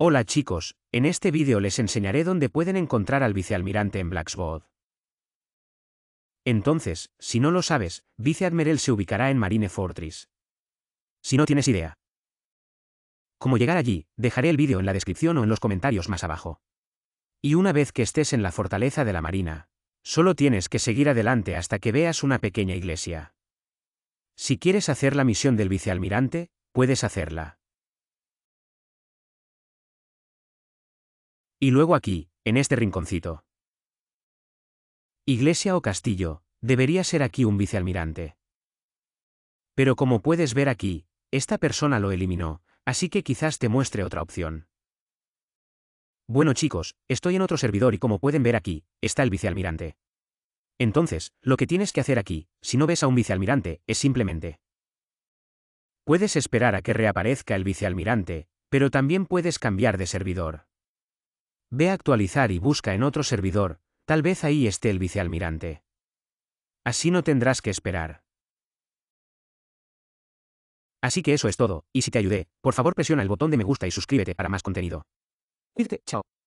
Hola chicos, en este vídeo les enseñaré dónde pueden encontrar al vicealmirante en Blacksbod. Entonces, si no lo sabes, Viceadmiral se ubicará en Marine Fortress. Si no tienes idea. Cómo llegar allí, dejaré el vídeo en la descripción o en los comentarios más abajo. Y una vez que estés en la fortaleza de la Marina, solo tienes que seguir adelante hasta que veas una pequeña iglesia. Si quieres hacer la misión del vicealmirante, puedes hacerla. Y luego aquí, en este rinconcito. Iglesia o castillo, debería ser aquí un vicealmirante. Pero como puedes ver aquí, esta persona lo eliminó, así que quizás te muestre otra opción. Bueno chicos, estoy en otro servidor y como pueden ver aquí, está el vicealmirante. Entonces, lo que tienes que hacer aquí, si no ves a un vicealmirante, es simplemente... Puedes esperar a que reaparezca el vicealmirante, pero también puedes cambiar de servidor. Ve a actualizar y busca en otro servidor, tal vez ahí esté el vicealmirante. Así no tendrás que esperar. Así que eso es todo, y si te ayudé, por favor presiona el botón de me gusta y suscríbete para más contenido. Chao.